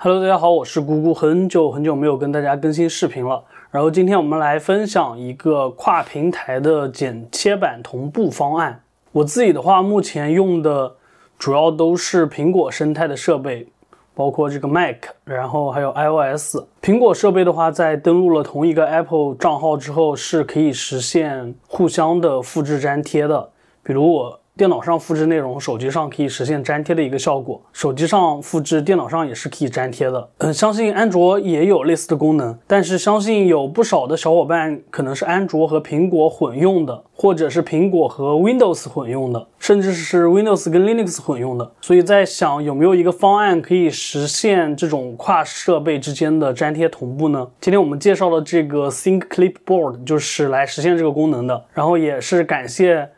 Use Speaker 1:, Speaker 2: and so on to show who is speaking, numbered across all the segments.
Speaker 1: Hello，大家好，我是姑姑，很久很久没有跟大家更新视频了。然后今天我们来分享一个跨平台的剪切板同步方案。我自己的话，目前用的主要都是苹果生态的设备，包括这个 Mac，然后还有 iOS。苹果设备的话，在登录了同一个 Apple 账号之后，是可以实现互相的复制粘贴的。比如我。电脑上复制内容，手机上可以实现粘贴的一个效果。手机上复制，电脑上也是可以粘贴的。嗯，相信安卓也有类似的功能，但是相信有不少的小伙伴可能是安卓和苹果混用的，或者是苹果和 Windows 混用的，甚至是 Windows 跟 Linux 混用的。所以在想有没有一个方案可以实现这种跨设备之间的粘贴同步呢？今天我们介绍的这个 t h i n k Clipboard 就是来实现这个功能的。然后也是感谢。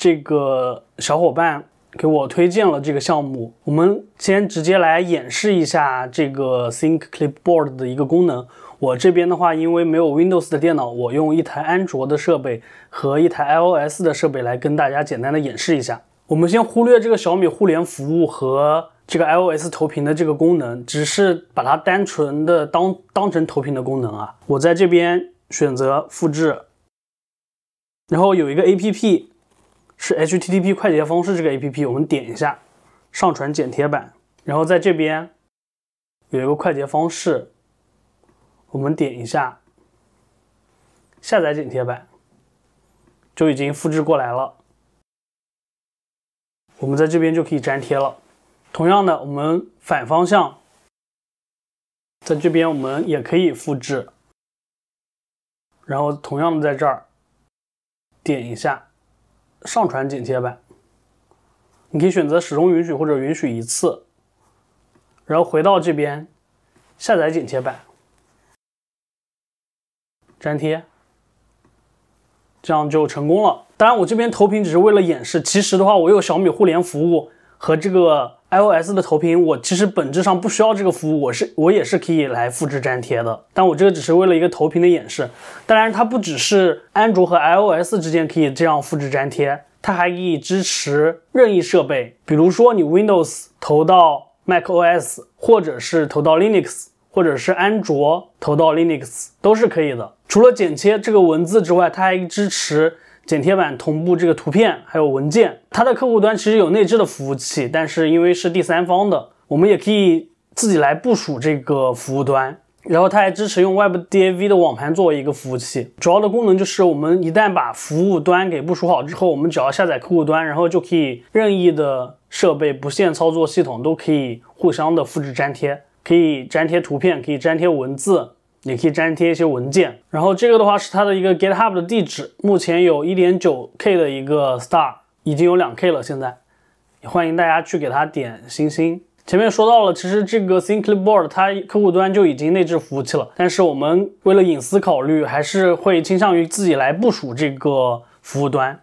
Speaker 1: 这个小伙伴给我推荐了这个项目，我们先直接来演示一下这个 Think Clipboard 的一个功能。我这边的话，因为没有 Windows 的电脑，我用一台安卓的设备和一台 iOS 的设备来跟大家简单的演示一下。我们先忽略这个小米互联服务和这个 iOS 投屏的这个功能，只是把它单纯的当当成投屏的功能啊。我在这边选择复制，然后有一个 APP。是 HTTP 快捷方式这个 APP，我们点一下上传剪贴板，然后在这边有一个快捷方式，我们点一下下载剪贴板，就已经复制过来了。我们在这边就可以粘贴了。同样的，我们反方向在这边我们也可以复制，然后同样的在这儿点一下。上传剪切版，你可以选择始终允许或者允许一次，然后回到这边下载剪切版，粘贴，这样就成功了。当然，我这边投屏只是为了演示，其实的话，我有小米互联服务和这个。iOS 的投屏，我其实本质上不需要这个服务，我是我也是可以来复制粘贴的。但我这个只是为了一个投屏的演示。当然，它不只是安卓和 iOS 之间可以这样复制粘贴，它还可以支持任意设备，比如说你 Windows 投到 macOS，或者是投到 Linux，或者是安卓投到 Linux 都是可以的。除了剪切这个文字之外，它还支持。剪贴板同步这个图片还有文件，它的客户端其实有内置的服务器，但是因为是第三方的，我们也可以自己来部署这个服务端。然后它还支持用 Web DAV 的网盘作为一个服务器，主要的功能就是我们一旦把服务端给部署好之后，我们只要下载客户端，然后就可以任意的设备、不限操作系统都可以互相的复制粘贴，可以粘贴图片，可以粘贴文字。也可以粘贴一些文件，然后这个的话是它的一个 GitHub 的地址，目前有 1.9K 的一个 star，已经有两 K 了，现在也欢迎大家去给它点星星。前面说到了，其实这个 t h i n k l Board 它客户端就已经内置服务器了，但是我们为了隐私考虑，还是会倾向于自己来部署这个服务端。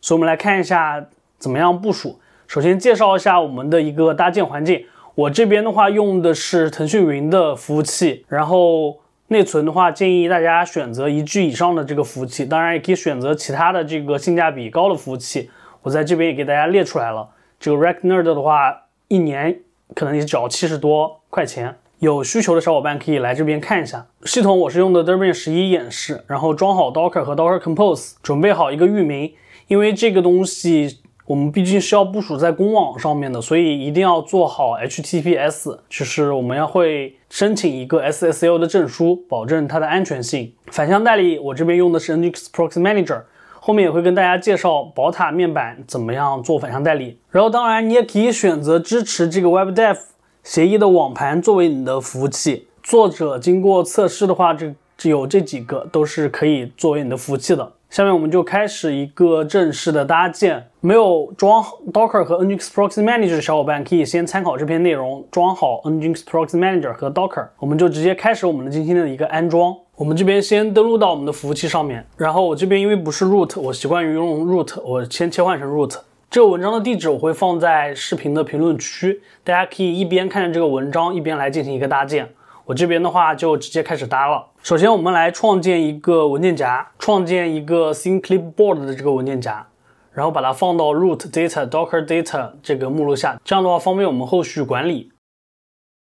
Speaker 1: 所以，我们来看一下怎么样部署。首先介绍一下我们的一个搭建环境，我这边的话用的是腾讯云的服务器，然后。内存的话，建议大家选择一 G 以上的这个服务器，当然也可以选择其他的这个性价比高的服务器。我在这边也给大家列出来了。这个 RackNerd 的话，一年可能也只要七十多块钱，有需求的小伙伴可以来这边看一下。系统我是用的 d e b i n 十一演示，然后装好 Docker 和 Docker Compose，准备好一个域名，因为这个东西。我们毕竟是要部署在公网上面的，所以一定要做好 HTTPS，就是我们要会申请一个 SSL 的证书，保证它的安全性。反向代理，我这边用的是 Nginx Proxy Manager，后面也会跟大家介绍宝塔面板怎么样做反向代理。然后，当然你也可以选择支持这个 w e b d e v 协议的网盘作为你的服务器。作者经过测试的话，这有这几个都是可以作为你的服务器的。下面我们就开始一个正式的搭建。没有装 Docker 和 Nginx Proxy Manager 的小伙伴，可以先参考这篇内容装好 Nginx Proxy Manager 和 Docker。我们就直接开始我们的今天的一个安装。我们这边先登录到我们的服务器上面，然后我这边因为不是 root，我习惯于用 root，我先切换成 root。这个文章的地址我会放在视频的评论区，大家可以一边看着这个文章，一边来进行一个搭建。我这边的话就直接开始搭了。首先，我们来创建一个文件夹，创建一个 sync clipboard 的这个文件夹，然后把它放到 root data docker data 这个目录下。这样的话，方便我们后续管理。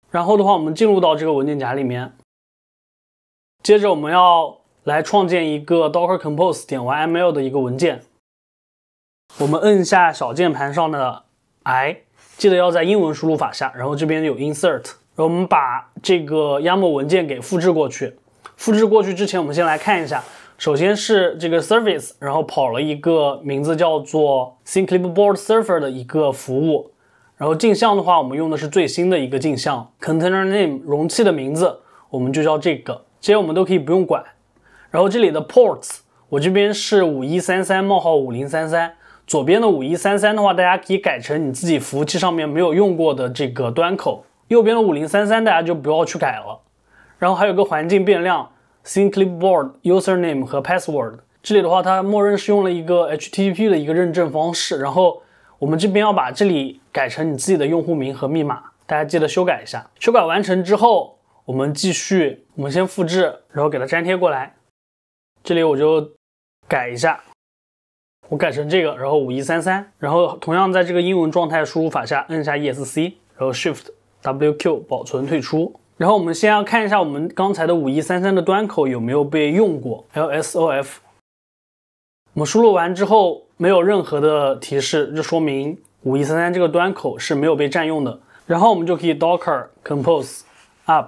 Speaker 1: 然后的话，我们进入到这个文件夹里面。接着，我们要来创建一个 docker compose.yml 点的一个文件。我们摁下小键盘上的 I，记得要在英文输入法下。然后这边有 Insert，然后我们把这个 YAML 文件给复制过去。复制过去之前，我们先来看一下。首先是这个 service，然后跑了一个名字叫做 clipboard server 的一个服务。然后镜像的话，我们用的是最新的一个镜像。container name 容器的名字，我们就叫这个。这些我们都可以不用管。然后这里的 ports，我这边是五一三三冒号五零三三。左边的五一三三的话，大家可以改成你自己服务器上面没有用过的这个端口。右边的五零三三，大家就不要去改了。然后还有个环境变量，Clipboard Username 和 Password。这里的话，它默认是用了一个 HTTP 的一个认证方式。然后我们这边要把这里改成你自己的用户名和密码，大家记得修改一下。修改完成之后，我们继续，我们先复制，然后给它粘贴过来。这里我就改一下，我改成这个，然后五一三三。然后同样在这个英文状态输入法下，摁一下 ESC，然后 Shift WQ 保存退出。然后我们先要看一下我们刚才的五一三三的端口有没有被用过，ls of。我们输入完之后没有任何的提示，就说明五一三三这个端口是没有被占用的。然后我们就可以 docker compose up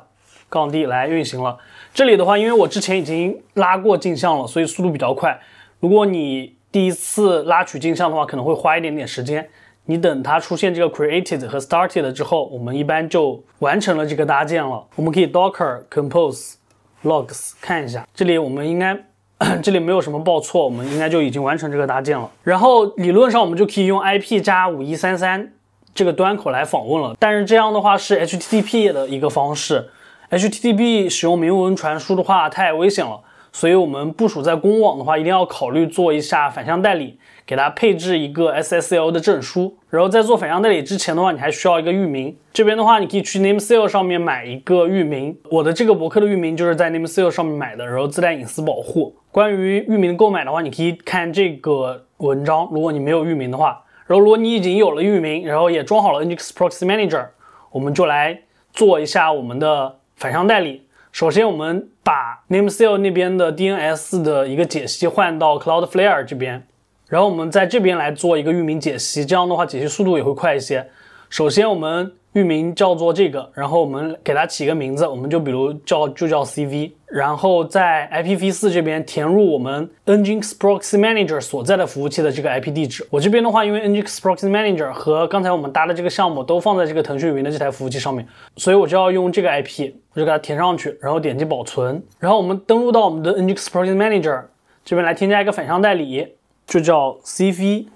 Speaker 1: 杠 -d 来运行了。这里的话，因为我之前已经拉过镜像了，所以速度比较快。如果你第一次拉取镜像的话，可能会花一点点时间。你等它出现这个 created 和 started 之后，我们一般就完成了这个搭建了。我们可以 docker compose logs 看一下，这里我们应该，这里没有什么报错，我们应该就已经完成这个搭建了。然后理论上我们就可以用 IP 加五一三三这个端口来访问了。但是这样的话是 HTTP 的一个方式，HTTP 使用明文传输的话太危险了。所以，我们部署在公网的话，一定要考虑做一下反向代理，给它配置一个 SSL 的证书。然后，在做反向代理之前的话，你还需要一个域名。这边的话，你可以去 NameSale 上面买一个域名。我的这个博客的域名就是在 NameSale 上面买的，然后自带隐私保护。关于域名购买的话，你可以看这个文章。如果你没有域名的话，然后如果你已经有了域名，然后也装好了 Nginx Proxy Manager，我们就来做一下我们的反向代理。首先，我们把 NameSale 那边的 DNS 的一个解析换到 Cloudflare 这边，然后我们在这边来做一个域名解析，这样的话解析速度也会快一些。首先我们。域名叫做这个，然后我们给它起个名字，我们就比如叫就叫 CV，然后在 IPv4 这边填入我们 nginx proxy manager 所在的服务器的这个 IP 地址。我这边的话，因为 nginx proxy manager 和刚才我们搭的这个项目都放在这个腾讯云的这台服务器上面，所以我就要用这个 IP，我就给它填上去，然后点击保存。然后我们登录到我们的 nginx proxy manager 这边来添加一个反向代理，就叫 CV，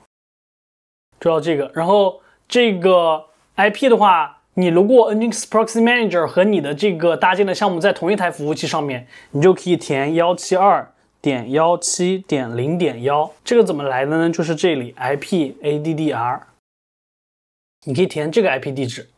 Speaker 1: 就叫这个，然后这个。IP 的话，你如果 Nginx Proxy Manager 和你的这个搭建的项目在同一台服务器上面，你就可以填幺七二点幺七点零点幺。这个怎么来的呢？就是这里 IPADDR，你可以填这个 IP 地址。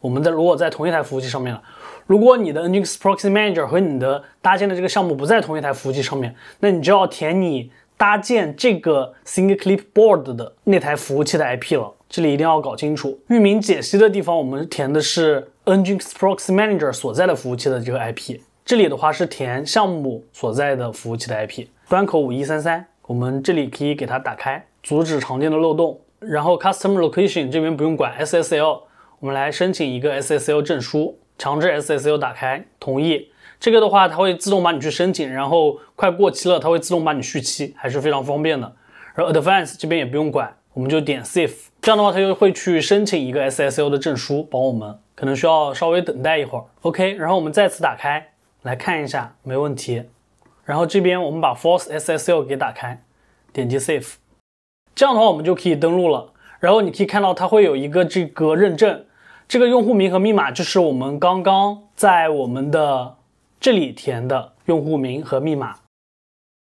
Speaker 1: 我们在如果在同一台服务器上面了，如果你的 Nginx Proxy Manager 和你的搭建的这个项目不在同一台服务器上面，那你就要填你。搭建这个 single clipboard 的那台服务器的 IP 了，这里一定要搞清楚。域名解析的地方，我们填的是 nginx proxy manager 所在的服务器的这个 IP。这里的话是填项目所在的服务器的 IP，端口五一三三。我们这里可以给它打开，阻止常见的漏洞。然后 custom location 这边不用管 SSL，我们来申请一个 SSL 证书，强制 SSL 打开，同意。这个的话，它会自动帮你去申请，然后快过期了，它会自动帮你续期，还是非常方便的。然后 advance 这边也不用管，我们就点 save，这样的话它就会去申请一个 SSL 的证书，帮我们，可能需要稍微等待一会儿。OK，然后我们再次打开来看一下，没问题。然后这边我们把 Force SSL 给打开，点击 save，这样的话我们就可以登录了。然后你可以看到它会有一个这个认证，这个用户名和密码就是我们刚刚在我们的这里填的用户名和密码，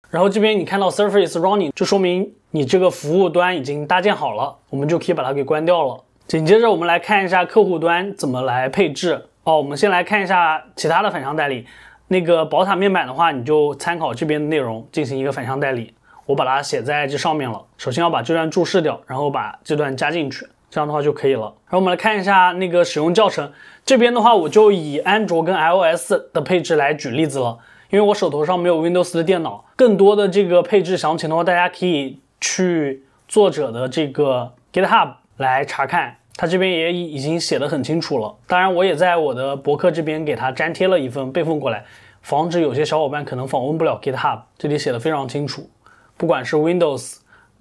Speaker 1: 然后这边你看到 Surface Running，就说明你这个服务端已经搭建好了，我们就可以把它给关掉了。紧接着我们来看一下客户端怎么来配置。哦，我们先来看一下其他的反向代理，那个宝塔面板的话，你就参考这边的内容进行一个反向代理。我把它写在这上面了，首先要把这段注释掉，然后把这段加进去。这样的话就可以了。然后我们来看一下那个使用教程，这边的话我就以安卓跟 iOS 的配置来举例子了，因为我手头上没有 Windows 的电脑，更多的这个配置详情的话，大家可以去作者的这个 GitHub 来查看，他这边也已经写得很清楚了。当然，我也在我的博客这边给他粘贴了一份备份过来，防止有些小伙伴可能访问不了 GitHub，这里写的非常清楚，不管是 Windows、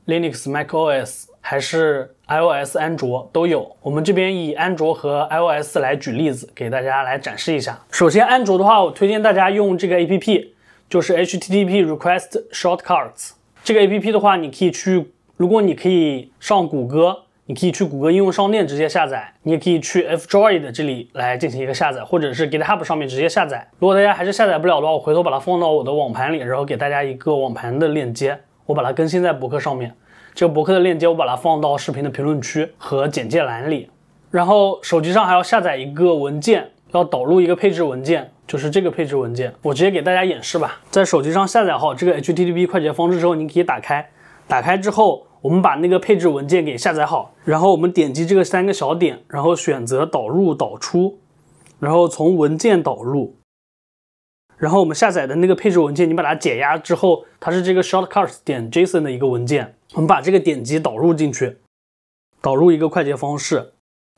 Speaker 1: Linux、Mac OS。还是 iOS、安卓都有。我们这边以安卓和 iOS 来举例子，给大家来展示一下。首先，安卓的话，我推荐大家用这个 APP，就是 HTTP Request s h o r t c u t s 这个 APP 的话，你可以去，如果你可以上谷歌，你可以去谷歌应用商店直接下载，你也可以去 f j o y 的这里来进行一个下载，或者是 GitHub 上面直接下载。如果大家还是下载不了的话，我回头把它放到我的网盘里，然后给大家一个网盘的链接，我把它更新在博客上面。这个博客的链接我把它放到视频的评论区和简介栏里，然后手机上还要下载一个文件，要导入一个配置文件，就是这个配置文件，我直接给大家演示吧。在手机上下载好这个 HTTP 快捷方式之后，你可以打开，打开之后，我们把那个配置文件给下载好，然后我们点击这个三个小点，然后选择导入导出，然后从文件导入，然后我们下载的那个配置文件，你把它解压之后，它是这个 shortcuts 点 json 的一个文件。我们把这个点击导入进去，导入一个快捷方式，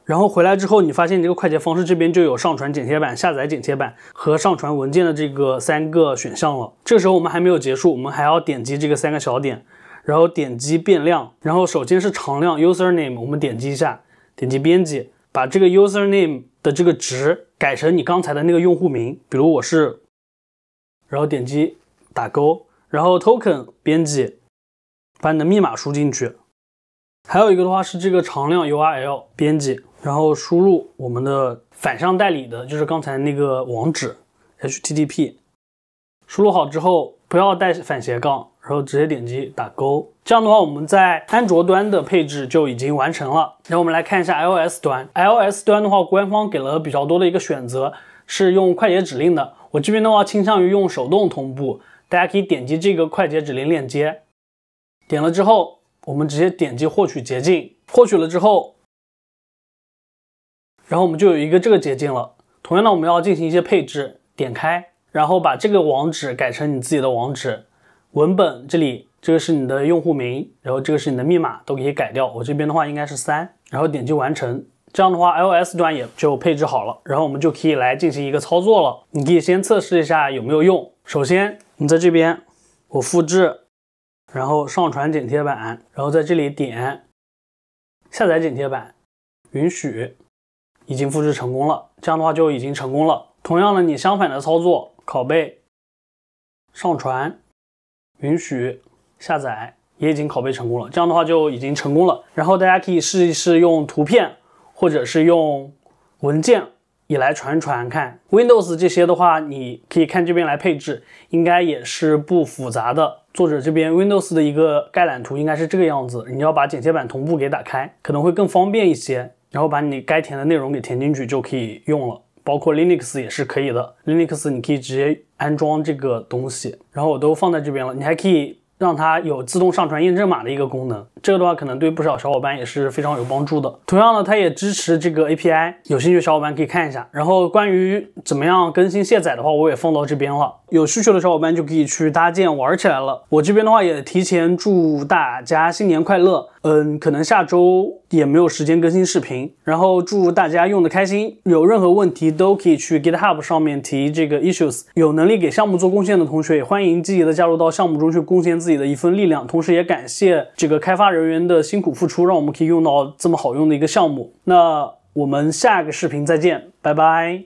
Speaker 1: 然后回来之后，你发现这个快捷方式这边就有上传剪贴板、下载剪贴板和上传文件的这个三个选项了。这时候我们还没有结束，我们还要点击这个三个小点，然后点击变量，然后首先是常量 username，我们点击一下，点击编辑，把这个 username 的这个值改成你刚才的那个用户名，比如我是，然后点击打勾，然后 token 编辑。把你的密码输进去，还有一个的话是这个常量 URL 编辑，然后输入我们的反向代理的，就是刚才那个网址 HTTP。输入好之后，不要带反斜杠，然后直接点击打勾。这样的话，我们在安卓端的配置就已经完成了。然后我们来看一下 iOS 端，iOS 端的话，官方给了比较多的一个选择，是用快捷指令的。我这边的话倾向于用手动同步，大家可以点击这个快捷指令链接。点了之后，我们直接点击获取捷径，获取了之后，然后我们就有一个这个捷径了。同样呢，我们要进行一些配置，点开，然后把这个网址改成你自己的网址，文本这里，这个是你的用户名，然后这个是你的密码，都可以改掉。我这边的话应该是三，然后点击完成，这样的话，iOS 端也就配置好了，然后我们就可以来进行一个操作了。你可以先测试一下有没有用。首先，你在这边，我复制。然后上传剪贴板，然后在这里点下载剪贴板，允许，已经复制成功了。这样的话就已经成功了。同样的，你相反的操作，拷贝、上传、允许、下载，也已经拷贝成功了。这样的话就已经成功了。然后大家可以试一试用图片或者是用文件也来传传看。Windows 这些的话，你可以看这边来配置，应该也是不复杂的。作者这边 Windows 的一个概览图应该是这个样子，你要把剪切板同步给打开，可能会更方便一些。然后把你该填的内容给填进去就可以用了，包括 Linux 也是可以的。Linux 你可以直接安装这个东西，然后我都放在这边了，你还可以。让它有自动上传验证码的一个功能，这个的话可能对不少小伙伴也是非常有帮助的。同样呢，它也支持这个 API，有兴趣小伙伴可以看一下。然后关于怎么样更新卸载的话，我也放到这边了。有需求的小伙伴就可以去搭建玩起来了。我这边的话也提前祝大家新年快乐。嗯，可能下周也没有时间更新视频，然后祝大家用的开心。有任何问题都可以去 GitHub 上面提这个 Issues。有能力给项目做贡献的同学，也欢迎积极的加入到项目中去贡献自。自己的一份力量，同时也感谢这个开发人员的辛苦付出，让我们可以用到这么好用的一个项目。那我们下个视频再见，拜拜。